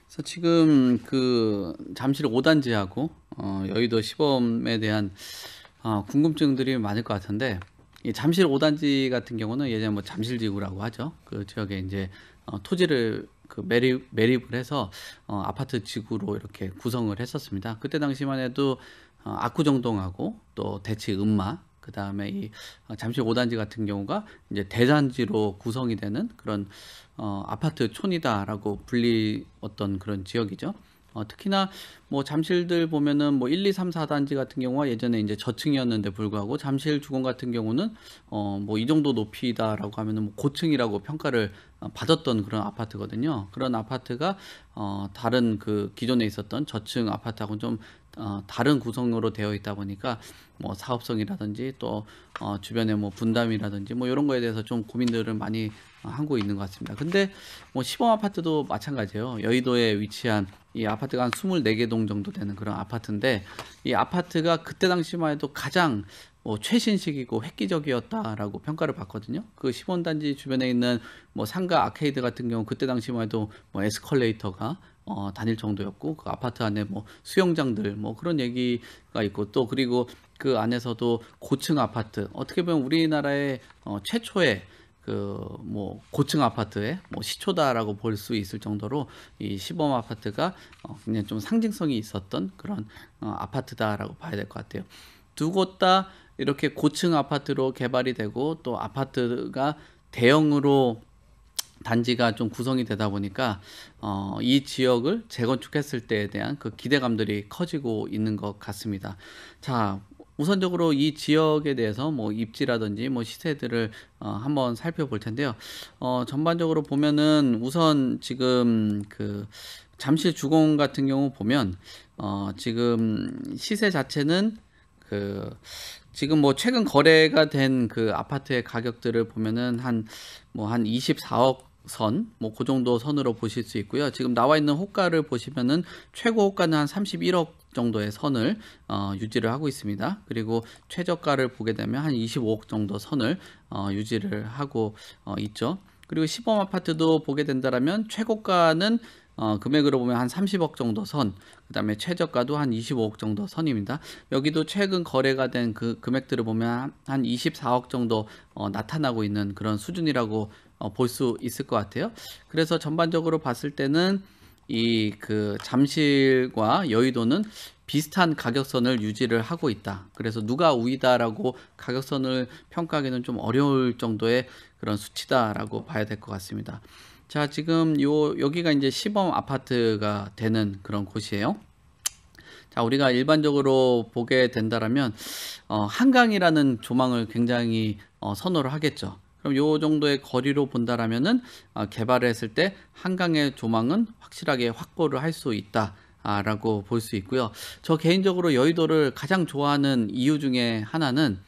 그래서 지금 그 잠실 5단지하고 어 여의도 시범에 대한 어 궁금증들이 많을 것 같은데 이 잠실 5단지 같은 경우는 예전에 뭐 잠실지구라고 하죠. 그 지역에 이제 어 토지를 그 매립, 매립을 해서 어, 아파트 지구로 이렇게 구성을 했었습니다. 그때 당시만 해도 아쿠정동하고또 어, 대치 음마 그 다음에 이 어, 잠실 5단지 같은 경우가 이제 대단지로 구성이 되는 그런 어, 아파트 촌이다라고 불리 어떤 그런 지역이죠. 어, 특히나 뭐 잠실들 보면은 뭐 1, 2, 3, 4단지 같은 경우가 예전에 이제 저층이었는데 불구하고 잠실 주공 같은 경우는 어, 뭐 이 정도 높이다라고 하면은 뭐 고층이라고 평가를 어, 받았던 그런 아파트거든요. 그런 아파트가 어, 다른 그 기존에 있었던 저층 아파트하고는 좀 어, 다른 구성으로 되어 있다 보니까 뭐 사업성이라든지 또 어, 주변의 뭐 분담이라든지 뭐 이런 거에 대해서 좀 고민들을 많이 하고 있는 것 같습니다. 근데 뭐 시범 아파트도 마찬가지예요. 여의도에 위치한 이 아파트가 한 24개 동 정도 되는 그런 아파트인데 이 아파트가 그때 당시만 해도 가장 뭐 최신식이고 획기적이었다라고 평가를 받거든요. 그 시범 단지 주변에 있는 뭐 상가 아케이드 같은 경우 그때 당시만 해도 뭐 에스컬레이터가 어, 다닐 정도였고 그 아파트 안에 뭐 수영장들 뭐 그런 얘기가 있고 또 그리고 그 안에서도 고층 아파트 어떻게 보면 우리나라의 어, 최초의 그 뭐 고층 아파트의 뭐 시초다라고 볼 수 있을 정도로 이 시범 아파트가 어 그냥 좀 상징성이 있었던 그런 어 아파트다라고 봐야 될 것 같아요. 두 곳 다 이렇게 고층 아파트로 개발이 되고 또 아파트가 대형으로 단지가 좀 구성이 되다 보니까 어, 이 지역을 재건축했을 때에 대한 그 기대감들이 커지고 있는 것 같습니다. 자, 우선적으로 이 지역에 대해서 뭐 입지라든지 뭐 시세들을 어, 한번 살펴볼 텐데요. 어, 전반적으로 보면은 우선 지금 그 잠실 주공 같은 경우 보면 어, 지금 시세 자체는 그 지금 뭐 최근 거래가 된 그 아파트의 가격들을 보면은 한 뭐한 뭐한 24억 선, 뭐 그 정도 선으로 보실 수 있고요. 지금 나와 있는 호가를 보시면은 최고 호가는 한 31억 정도의 선을 어, 유지를 하고 있습니다. 그리고 최저가를 보게 되면 한 25억 정도 선을 어, 유지를 하고 어, 있죠. 그리고 시범 아파트도 보게 된다라면 최고가는 어, 금액으로 보면 한 30억 정도 선, 그 다음에 최저가도 한 25억 정도 선입니다. 여기도 최근 거래가 된 그 금액들을 보면 한 24억 정도 어, 나타나고 있는 그런 수준이라고 어, 볼수 있을 것 같아요. 그래서 전반적으로 봤을 때는 이 그 잠실과 여의도는 비슷한 가격선을 유지를 하고 있다. 그래서 누가 우위다라고 가격선을 평가하기는 좀 어려울 정도의 그런 수치다라고 봐야 될 것 같습니다. 자, 지금 요 여기가 이제 시범 아파트가 되는 그런 곳이에요. 자, 우리가 일반적으로 보게 된다라면 어, 한강이라는 조망을 굉장히 어, 선호를 하겠죠. 그럼 요 정도의 거리로 본다라면은 어, 개발을 했을 때 한강의 조망은 확실하게 확보를 할 수 있다. 아, 라고 볼 수 있고요. 저 개인적으로 여의도를 가장 좋아하는 이유 중에 하나는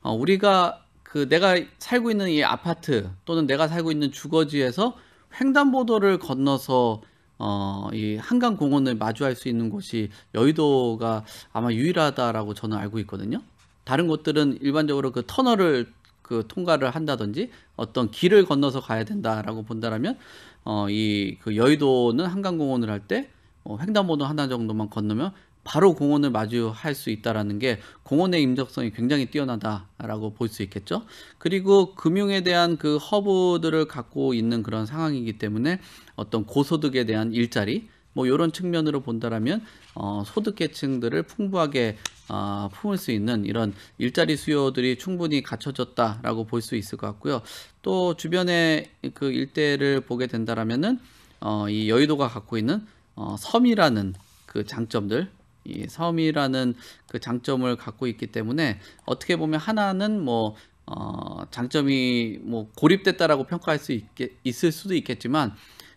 어, 우리가 그 내가 살고 있는 이 아파트 또는 내가 살고 있는 주거지에서 횡단보도를 건너서 어, 이 한강 공원을 마주할 수 있는 곳이 여의도가 아마 유일하다라고 저는 알고 있거든요. 다른 곳들은 일반적으로 그 터널을 그 통과를 한다든지 어떤 길을 건너서 가야 된다라고 본다라면 어, 이 그 여의도는 한강 공원을 할때 어, 횡단보도 하나 정도만 건너면 바로 공원을 마주할 수 있다라는 게 공원의 임적성이 굉장히 뛰어나다라고 볼 수 있겠죠. 그리고 금융에 대한 그 허브들을 갖고 있는 그런 상황이기 때문에 어떤 고소득에 대한 일자리 뭐 이런 측면으로 본다라면 어, 소득계층들을 풍부하게 어, 품을 수 있는 이런 일자리 수요들이 충분히 갖춰졌다라고 볼 수 있을 것 같고요. 또 주변의 그 일대를 보게 된다라면은 어, 이 여의도가 갖고 있는 어, 섬이라는 그 장점들 이 사오미라는 그 장점을 갖고 있기 때문에 어떻게 보면 하나는 뭐 어, 장점이 뭐 고립됐다라고 평가할 수 있게, 있을 수도 있겠지만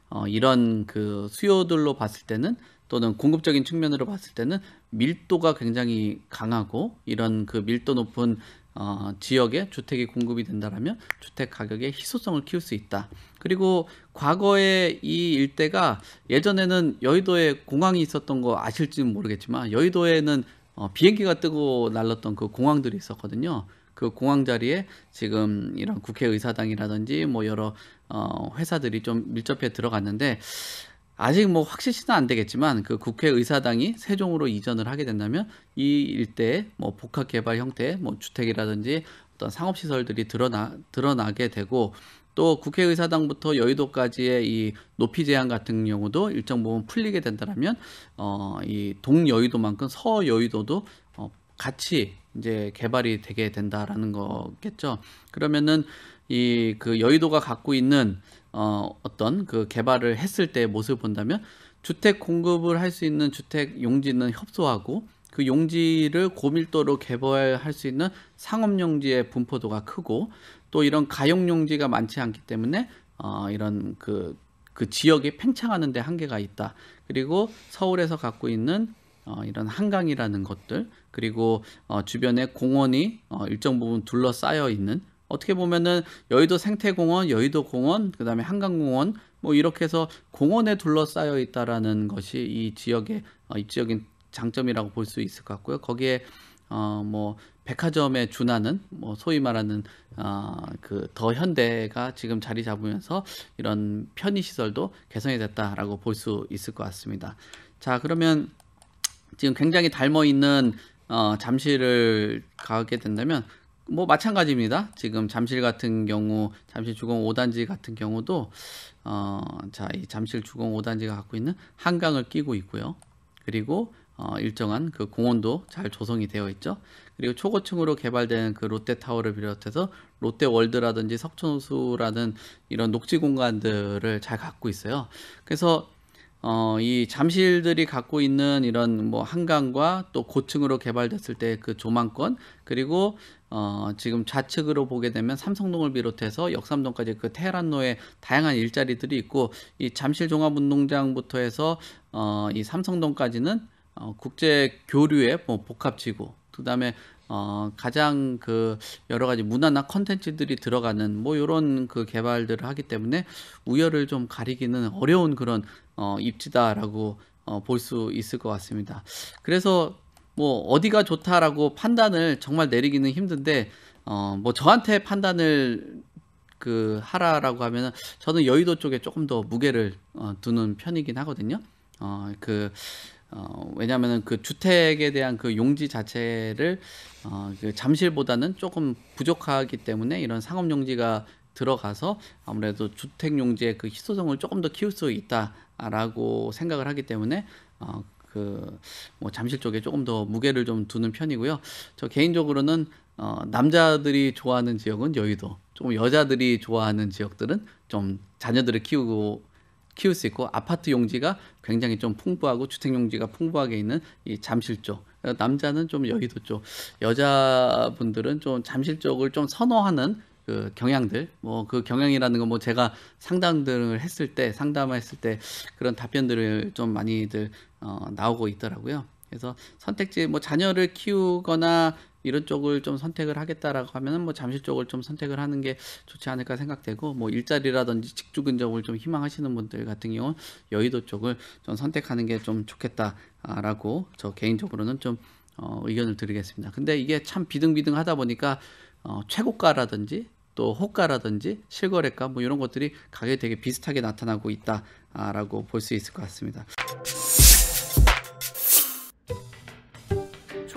어, 이런 그 수요들로 봤을 때는 또는 공급적인 측면으로 봤을 때는 밀도가 굉장히 강하고 이런 그 밀도 높은 어, 지역에 주택이 공급이 된다면 주택 가격의 희소성을 키울 수 있다. 그리고 과거에 이 일대가 예전에는 여의도에 공항이 있었던 거 아실지는 모르겠지만 여의도에는 어, 비행기가 뜨고 날랐던 그 공항들이 있었거든요. 그 공항 자리에 지금 이런 국회의사당이라든지 뭐 여러 어, 회사들이 좀 밀접해 들어갔는데 아직 뭐 확실시는 안 되겠지만 그 국회 의사당이 세종으로 이전을 하게 된다면 이일대뭐 복합 개발 형태뭐 주택이라든지 어떤 상업 시설들이 드러나 드러나게 되고 또 국회의사당부터 여의도까지의 이 높이 제한 같은 경우도 일정 부분 풀리게 된다면 라어이 동여의도만큼 서여의도도 어 같이 이제 개발이 되게 된다라는 거겠죠. 그러면은 이 그 여의도가 갖고 있는 어, 어떤 그 개발을 했을 때 모습을 본다면 주택 공급을 할 수 있는 주택 용지는 협소하고 그 용지를 고밀도로 개발할 수 있는 상업 용지의 분포도가 크고 또 이런 가용 용지가 많지 않기 때문에 어, 이런 그그 그 지역이 팽창하는 데 한계가 있다. 그리고 서울에서 갖고 있는 어, 이런 한강이라는 것들 그리고 어, 주변에 공원이 어, 일정 부분 둘러싸여 있는 어떻게 보면은 여의도 생태공원, 여의도 공원, 그다음에 한강공원 뭐 이렇게 해서 공원에 둘러싸여 있다라는 것이 이 지역의 어, 입지적인 장점이라고 볼 수 있을 것 같고요. 거기에 어 뭐 백화점에 준하는 뭐 소위 말하는 아그 어, 더 현대가 지금 자리 잡으면서 이런 편의 시설도 개선이 됐다라고 볼 수 있을 것 같습니다. 자 그러면 지금 굉장히 닮아 있는 어, 잠실을 가게 된다면 뭐 마찬가지입니다. 지금 잠실 같은 경우, 잠실 주공 5단지 같은 경우도 어, 자, 이 잠실 주공 5단지가 갖고 있는 한강을 끼고 있고요. 그리고 어, 일정한 그 공원도 잘 조성이 되어 있죠. 그리고 초고층으로 개발된 그 롯데타워를 비롯해서 롯데월드라든지 석촌호수라는 이런 녹지 공간들을 잘 갖고 있어요. 그래서 어, 이 잠실들이 갖고 있는 이런 뭐 한강과 또 고층으로 개발됐을 때 그 조망권 그리고 어, 지금 좌측으로 보게 되면 삼성동을 비롯해서 역삼동까지 그 테헤란로에 다양한 일자리들이 있고 이 잠실 종합운동장부터 해서 어, 이 삼성동까지는 어, 국제 교류의 뭐 복합지구 그 다음에 어, 가장 그 여러 가지 문화나 컨텐츠들이 들어가는 뭐 이런 그 개발들을 하기 때문에 우열을 좀 가리기는 어려운 그런 어, 입지다라고 어, 볼수 있을 것 같습니다. 그래서 뭐 어디가 좋다라고 판단을 정말 내리기는 힘든데 어, 뭐 저한테 판단을 그 하라라고 하면은 저는 여의도 쪽에 조금 더 무게를 어, 두는 편이긴 하거든요. 어, 그 어, 왜냐하면 그 주택에 대한 그 용지 자체를 어, 그 잠실보다는 조금 부족하기 때문에 이런 상업 용지가 들어가서 아무래도 주택 용지의 그 희소성을 조금 더 키울 수 있다라고 생각을 하기 때문에 어, 그뭐 잠실 쪽에 조금 더 무게를 좀 두는 편이고요. 저 개인적으로는 어, 남자들이 좋아하는 지역은 여의도, 조금 여자들이 좋아하는 지역들은 좀 자녀들을 키우고 키울 수 있고 아파트 용지가 굉장히 좀 풍부하고 주택 용지가 풍부하게 있는 이 잠실 쪽 남자는 좀 여의도 쪽 여자분들은 좀 잠실 쪽을 좀 선호하는 그 경향들 뭐 그 경향이라는 건 뭐 제가 상담들을 했을 때 상담했을 때 그런 답변들을 좀 많이들 어, 나오고 있더라고요. 그래서 선택지 뭐 자녀를 키우거나 이런 쪽을 좀 선택을 하겠다라고 하면은 뭐 잠실 쪽을 좀 선택을 하는 게 좋지 않을까 생각되고 뭐 일자리라든지 직주 근접을 좀 희망하시는 분들 같은 경우는 여의도 쪽을 좀 선택하는 게 좀 좋겠다라고 저 개인적으로는 좀 어, 의견을 드리겠습니다. 근데 이게 참 비등비등하다 보니까 어, 최고가라든지 또 호가라든지 실거래가 뭐 이런 것들이 가격이 되게 비슷하게 나타나고 있다라고 볼 수 있을 것 같습니다.